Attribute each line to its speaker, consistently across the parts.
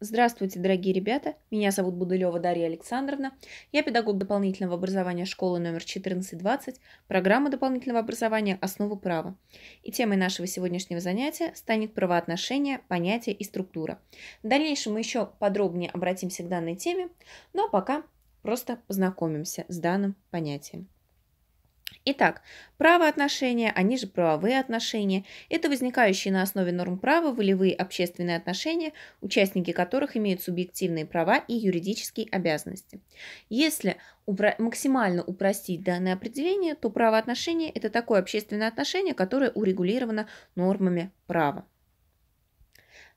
Speaker 1: Здравствуйте, дорогие ребята! Меня зовут Будылева Дарья Александровна. Я педагог дополнительного образования школы номер 1420, программа дополнительного образования «Основы права». И темой нашего сегодняшнего занятия станет правоотношения, понятия и структура. В дальнейшем мы еще подробнее обратимся к данной теме, но пока просто познакомимся с данным понятием. Итак, правоотношения, они же правовые отношения, это возникающие на основе норм права волевые общественные отношения, участники которых имеют субъективные права и юридические обязанности. Если упро- максимально упростить данное определение, то правоотношения – это такое общественное отношение, которое урегулировано нормами права.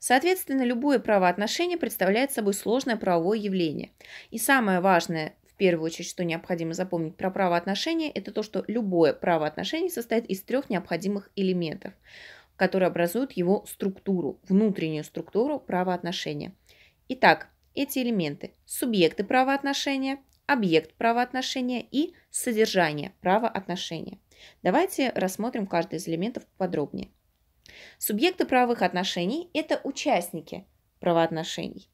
Speaker 1: Соответственно, любое правоотношение представляет собой сложное правовое явление. И самое важное в первую очередь, что необходимо запомнить про правоотношения, это то, что любое правоотношение состоит из трех необходимых элементов, которые образуют его структуру, внутреннюю структуру правоотношения. Итак, эти элементы – субъекты правоотношения, объект правоотношения и содержание правоотношения. Давайте рассмотрим каждый из элементов подробнее. Субъекты правовых отношений – это участники правоотношений.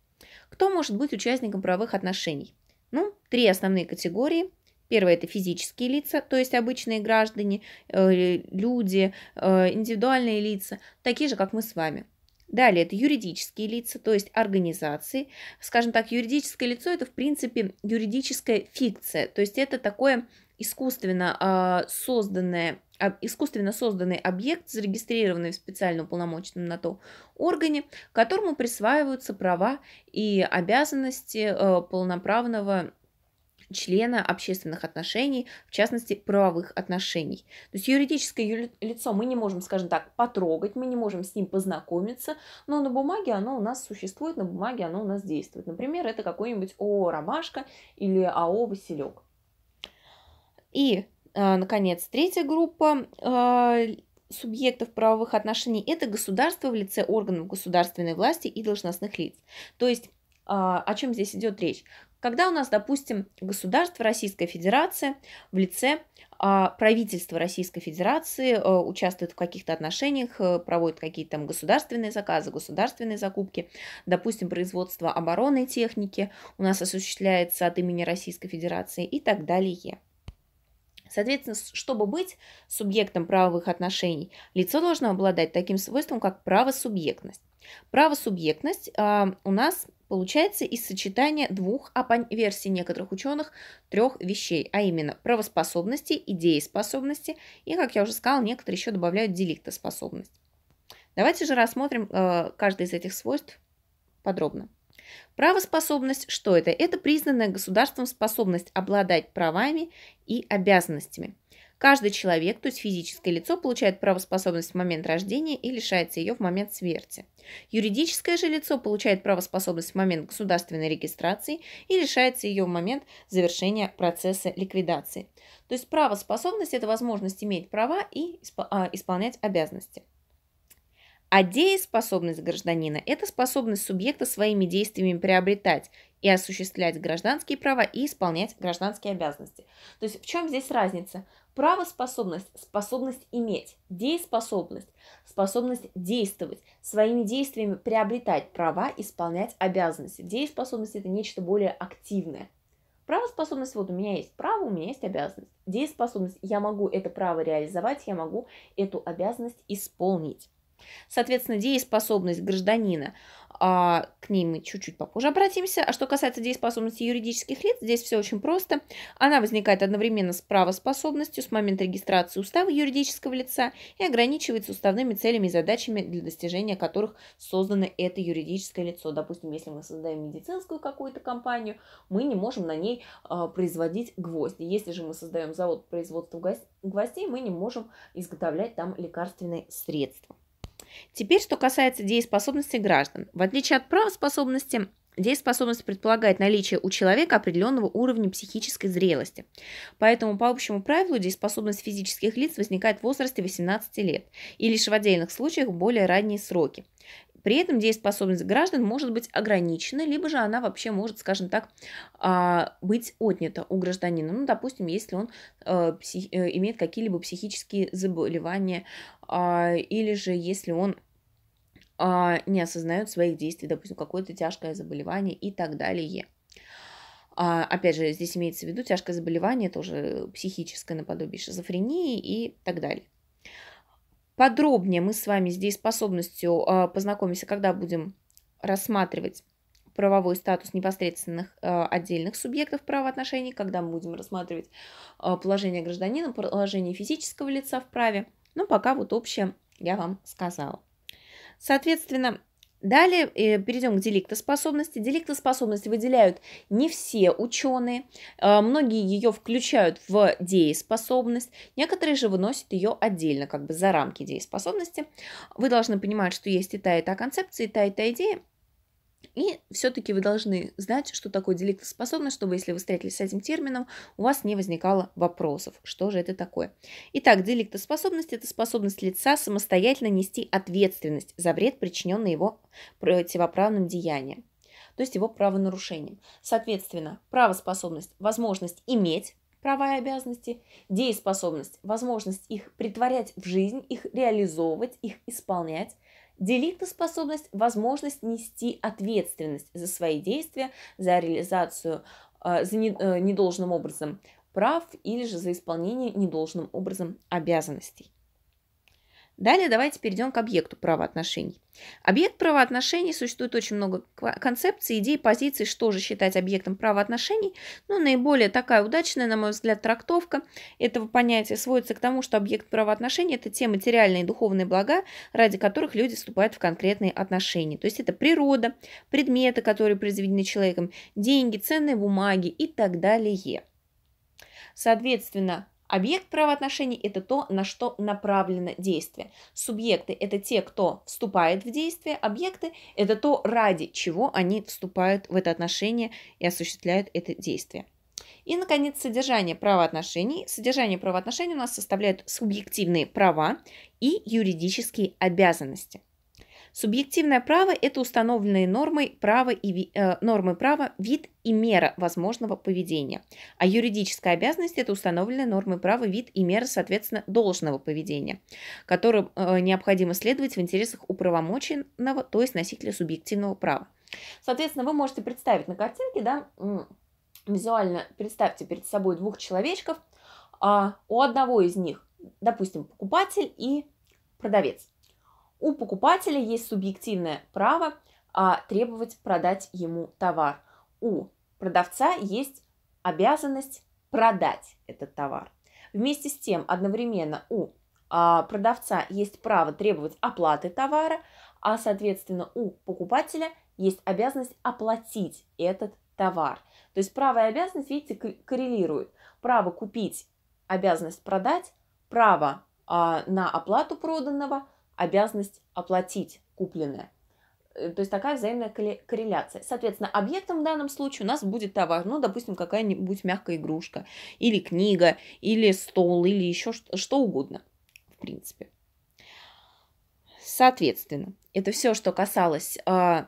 Speaker 1: Кто может быть участником правовых отношений? Ну, три основные категории. Первое – это физические лица, то есть обычные граждане, э, люди, э, индивидуальные лица, такие же, как мы с вами. Далее это юридические лица, то есть организации. Скажем так, юридическое лицо это в принципе юридическая фикция, то есть это такое искусственно а, созданное искусственно созданный объект, зарегистрированный в специально уполномоченном на то органе, которому присваиваются права и обязанности а, полноправного члена общественных отношений, в частности, правовых отношений. То есть юридическое лицо мы не можем, скажем так, потрогать, мы не можем с ним познакомиться, но на бумаге оно у нас существует, на бумаге оно у нас действует. Например, это какой-нибудь ООО «Ромашка» или АО «Василек». И, а, наконец, третья группа а, субъектов правовых отношений – это государство в лице органов государственной власти и должностных лиц. То есть а, о чем здесь идет речь? Когда у нас, допустим, государство Российской Федерации в лице правительства Российской Федерации э, участвует в каких-то отношениях, э, проводит какие-то там государственные заказы, государственные закупки, допустим, производство оборонной техники у нас осуществляется от имени Российской Федерации и так далее. Соответственно, чтобы быть субъектом правовых отношений, лицо должно обладать таким свойством, как правосубъектность. Правосубъектность э, у нас получается из сочетания двух, а по версии некоторых ученых, трех вещей, а именно правоспособности, идееспособности и, как я уже сказала, некоторые еще добавляют деликтоспособность. Давайте же рассмотрим э, каждое из этих свойств подробно. Правоспособность – что это? Это признанная государством способность обладать правами и обязанностями. Каждый человек, то есть физическое лицо, получает правоспособность в момент рождения и лишается ее в момент смерти. Юридическое же лицо получает правоспособность в момент государственной регистрации и лишается ее в момент завершения процесса ликвидации. То есть правоспособность – это возможность иметь права и а, исполнять обязанности. А дееспособность гражданина – это способность субъекта своими действиями приобретать и осуществлять гражданские права и исполнять гражданские обязанности. То есть в чем здесь разница? Правоспособность, способность иметь, дееспособность, способность действовать, своими действиями приобретать права, исполнять обязанности. Дееспособность – это нечто более активное. Правоспособность, вот у меня есть право, у меня есть обязанность. Дееспособность, я могу это право реализовать, я могу эту обязанность исполнить. Соответственно, дееспособность гражданина, а, к ней мы чуть-чуть попозже обратимся. А что касается дееспособности юридических лиц, здесь все очень просто. Она возникает одновременно с правоспособностью с момента регистрации устава юридического лица и ограничивается уставными целями и задачами, для достижения которых создано это юридическое лицо. Допустим, если мы создаем медицинскую какую-то компанию, мы не можем на ней а, производить гвозди. Если же мы создаем завод производства гвоздей, мы не можем изготовлять там лекарственные средства. Теперь, что касается дееспособности граждан. В отличие от правоспособности, Дееспособность предполагает наличие у человека определенного уровня психической зрелости. Поэтому, по общему правилу, дееспособность физических лиц возникает в возрасте 18 лет и лишь в отдельных случаях в более ранние сроки. При этом дееспособность граждан может быть ограничена, либо же она вообще может, скажем так, а, быть отнята у гражданина. Ну, допустим, если он э, э, имеет какие-либо психические заболевания, а, или же если он а, не осознает своих действий, допустим, какое-то тяжкое заболевание и так далее. Опять же, здесь имеется в виду тяжкое заболевание, тоже психическое наподобие шизофрении и так далее. Подробнее мы с вами с дееспособностью э, познакомимся, когда будем рассматривать правовой статус непосредственных э, отдельных субъектов правоотношений, когда мы будем рассматривать э, положение гражданина, положение физического лица в праве. Но ну, пока вот общее я вам сказала. Соответственно, Далее э, перейдем к деликтоспособности. Деликтоспособность выделяют не все ученые, а, многие ее включают в дееспособность, некоторые же выносят ее отдельно, как бы за рамки дееспособности. Вы должны понимать, что есть и та, и та концепция, и та, и та идея, и все-таки вы должны знать, что такое деликтоспособность, чтобы, если вы встретились с этим термином, у вас не возникало вопросов, что же это такое. Итак, деликтоспособность – это способность лица самостоятельно нести ответственность за вред, причиненный его противоправным деянием, то есть его правонарушением. Соответственно, правоспособность – возможность иметь права и обязанности, дееспособность – возможность их притворять в жизнь, их реализовывать, их исполнять – Деликтоспособность – возможность нести ответственность за свои действия, за реализацию э, за не, э, недолжным образом прав или же за исполнение недолжным образом обязанностей. Далее давайте перейдем к объекту правоотношений. Объект правоотношений существует очень много концепций, идей, позиций, что же считать объектом правоотношений. Но ну, наиболее такая удачная, на мой взгляд, трактовка этого понятия сводится к тому, что объект правоотношений – это те материальные и духовные блага, ради которых люди вступают в конкретные отношения. То есть это природа, предметы, которые произведены человеком, деньги, ценные бумаги и так далее. Соответственно, Объект правоотношений – это то, на что направлено действие. Субъекты – это те, кто вступает в действие. Объекты – это то, ради чего они вступают в это отношение и осуществляют это действие. И, наконец, содержание правоотношений. Содержание правоотношений у нас составляют субъективные права и юридические обязанности. Субъективное право – это установленные нормы права, и, э, нормы права вид и мера возможного поведения, а юридическая обязанность – это установленные нормы права вид и мера, соответственно, должного поведения, которым э, необходимо следовать в интересах управомоченного, то есть носителя субъективного права. Соответственно, вы можете представить на картинке, да, визуально представьте перед собой двух человечков, а у одного из них, допустим, покупатель и продавец – у покупателя есть субъективное право а, требовать продать ему товар. У продавца есть обязанность продать этот товар. Вместе с тем, одновременно у а, продавца есть право требовать оплаты товара, а, соответственно, у покупателя есть обязанность оплатить этот товар. То есть право и обязанность, видите, коррелируют. Право купить, обязанность продать, право а, на оплату проданного – обязанность оплатить купленное. Э, то есть такая взаимная корреляция. Соответственно, объектом в данном случае у нас будет товар, ну, допустим, какая-нибудь мягкая игрушка, или книга, или стол, или еще что угодно, в принципе. Соответственно, это все, что касалось э,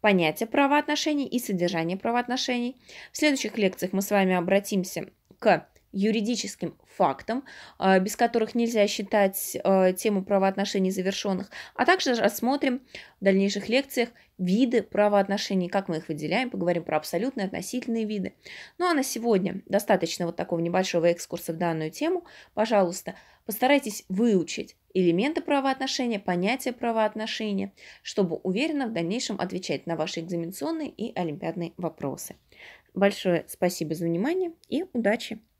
Speaker 1: понятия правоотношений и содержания правоотношений. В следующих лекциях мы с вами обратимся к юридическим фактам, э, без которых нельзя считать э, тему правоотношений завершенных, а также рассмотрим в дальнейших лекциях виды правоотношений, как мы их выделяем, поговорим про абсолютные, относительные виды. Ну а на сегодня достаточно вот такого небольшого экскурса в данную тему. Пожалуйста, постарайтесь выучить элементы правоотношения, понятия правоотношения, чтобы уверенно в дальнейшем отвечать на ваши экзаменационные и олимпиадные вопросы. Большое спасибо за внимание и удачи!